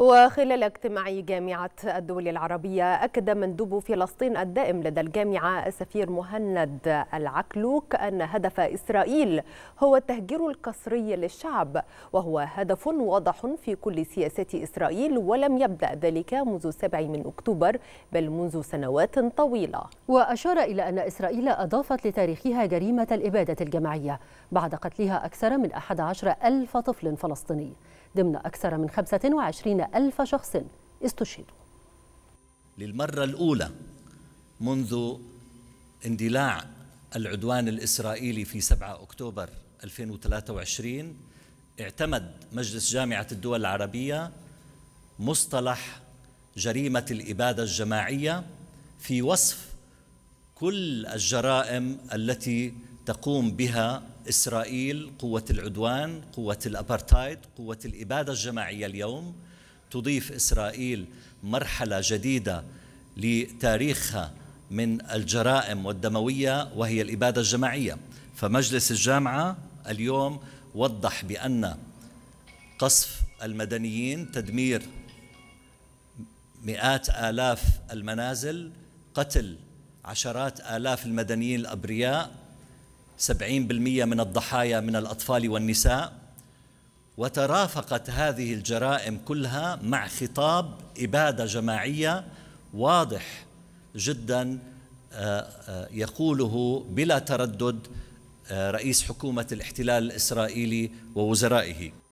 وخلال اجتماع جامعة الدول العربية أكد مندوب فلسطين الدائم لدى الجامعة السفير مهند العكلوك أن هدف إسرائيل هو التهجير القسري للشعب وهو هدف واضح في كل سياسات إسرائيل ولم يبدأ ذلك منذ 7 من أكتوبر بل منذ سنوات طويلة وأشار إلى أن إسرائيل أضافت لتاريخها جريمة الإبادة الجماعية بعد قتلها أكثر من 11 ألف طفل فلسطيني ضمن أكثر من 25 ألف شخص استشهدوا للمرة الأولى منذ اندلاع العدوان الإسرائيلي في 7 أكتوبر 2023 اعتمد مجلس جامعة الدول العربية مصطلح جريمة الإبادة الجماعية في وصف كل الجرائم التي تقوم بها إسرائيل قوة العدوان قوة الأبرتايد قوة الإبادة الجماعية اليوم تضيف إسرائيل مرحلة جديدة لتاريخها من الجرائم والدموية وهي الإبادة الجماعية فمجلس الجامعة اليوم وضح بأن قصف المدنيين تدمير مئات آلاف المنازل قتل عشرات آلاف المدنيين الأبرياء 70% من الضحايا من الأطفال والنساء وترافقت هذه الجرائم كلها مع خطاب إبادة جماعية واضح جدا آه، آه، يقوله بلا تردد آه، رئيس حكومة الاحتلال الإسرائيلي ووزرائه